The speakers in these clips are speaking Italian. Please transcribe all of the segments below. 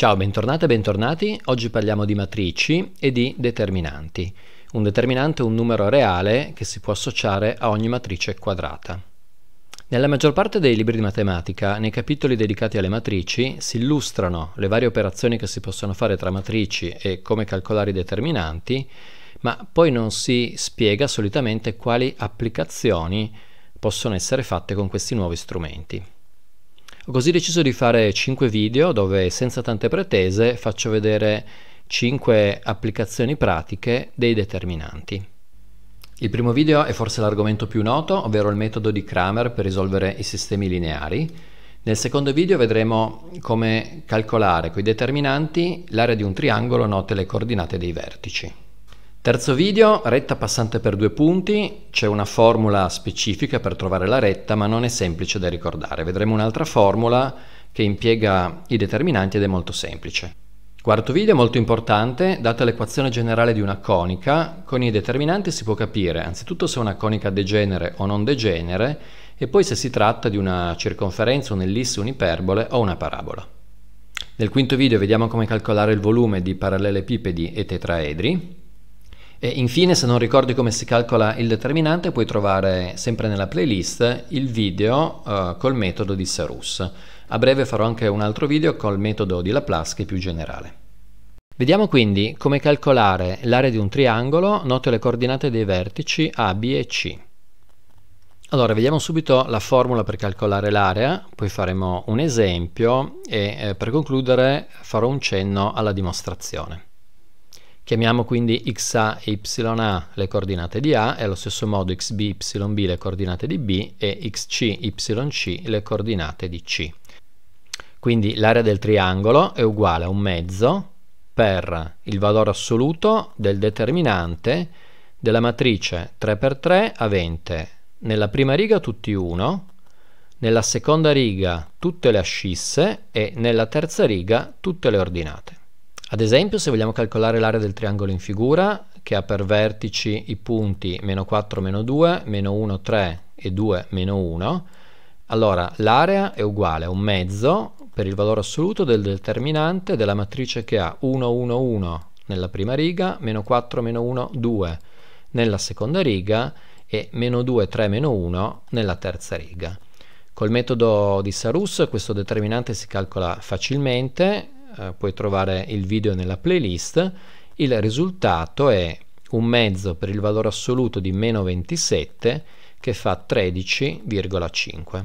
Ciao, bentornate e bentornati. Oggi parliamo di matrici e di determinanti. Un determinante è un numero reale che si può associare a ogni matrice quadrata. Nella maggior parte dei libri di matematica, nei capitoli dedicati alle matrici, si illustrano le varie operazioni che si possono fare tra matrici e come calcolare i determinanti, ma poi non si spiega solitamente quali applicazioni possono essere fatte con questi nuovi strumenti. Ho così deciso di fare 5 video dove senza tante pretese faccio vedere 5 applicazioni pratiche dei determinanti. Il primo video è forse l'argomento più noto, ovvero il metodo di Kramer per risolvere i sistemi lineari. Nel secondo video vedremo come calcolare con i determinanti l'area di un triangolo note le coordinate dei vertici. Terzo video, retta passante per due punti, c'è una formula specifica per trovare la retta ma non è semplice da ricordare, vedremo un'altra formula che impiega i determinanti ed è molto semplice. Quarto video molto importante, data l'equazione generale di una conica, con i determinanti si può capire anzitutto se una conica degenere o non degenere e poi se si tratta di una circonferenza, un'ellisse, un'iperbole o una parabola. Nel quinto video vediamo come calcolare il volume di parallelepipedi e tetraedri. E infine, se non ricordi come si calcola il determinante, puoi trovare sempre nella playlist il video uh, col metodo di Sarus. A breve farò anche un altro video col metodo di Laplace che è più generale. Vediamo quindi come calcolare l'area di un triangolo, note le coordinate dei vertici A, B e C. Allora, vediamo subito la formula per calcolare l'area, poi faremo un esempio e eh, per concludere farò un cenno alla dimostrazione. Chiamiamo quindi xa e ya le coordinate di A e allo stesso modo xb, yb le coordinate di B e xc, yc le coordinate di C. Quindi l'area del triangolo è uguale a un mezzo per il valore assoluto del determinante della matrice 3x3 avente nella prima riga tutti 1, nella seconda riga tutte le ascisse e nella terza riga tutte le ordinate. Ad esempio, se vogliamo calcolare l'area del triangolo in figura, che ha per vertici i punti meno 4, meno 2, meno 1, 3 e 2, meno 1, allora l'area è uguale a un mezzo per il valore assoluto del determinante della matrice che ha 1, 1, 1 nella prima riga, meno 4, meno 1, 2 nella seconda riga e meno 2, 3, meno 1 nella terza riga. Col metodo di Sarus questo determinante si calcola facilmente, eh, puoi trovare il video nella playlist, il risultato è un mezzo per il valore assoluto di meno 27 che fa 13,5.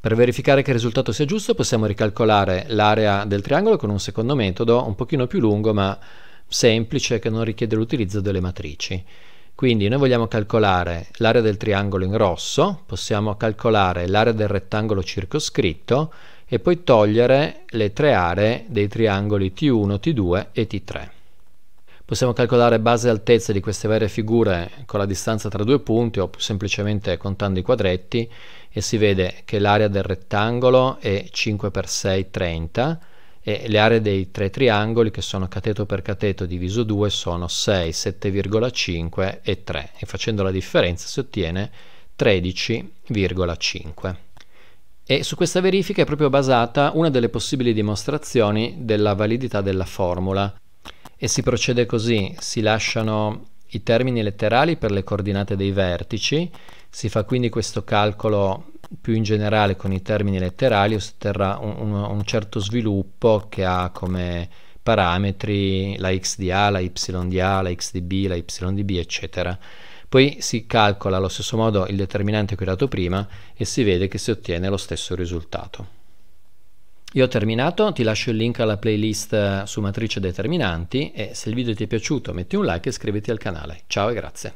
Per verificare che il risultato sia giusto possiamo ricalcolare l'area del triangolo con un secondo metodo un pochino più lungo ma semplice che non richiede l'utilizzo delle matrici. Quindi noi vogliamo calcolare l'area del triangolo in rosso, possiamo calcolare l'area del rettangolo circoscritto e poi togliere le tre aree dei triangoli T1, T2 e T3. Possiamo calcolare base e altezza di queste varie figure con la distanza tra due punti o semplicemente contando i quadretti e si vede che l'area del rettangolo è 5 x 6 30 e le aree dei tre triangoli che sono cateto per cateto diviso 2 sono 6, 7,5 e 3 e facendo la differenza si ottiene 13,5. E su questa verifica è proprio basata una delle possibili dimostrazioni della validità della formula. E si procede così, si lasciano i termini letterali per le coordinate dei vertici, si fa quindi questo calcolo più in generale con i termini letterali, otterrà un, un, un certo sviluppo che ha come parametri la x di A, la y di A, la x di B, la y di B, eccetera. Poi si calcola allo stesso modo il determinante che ho dato prima e si vede che si ottiene lo stesso risultato. Io ho terminato, ti lascio il link alla playlist eh, su matrice determinanti e se il video ti è piaciuto metti un like e iscriviti al canale. Ciao e grazie.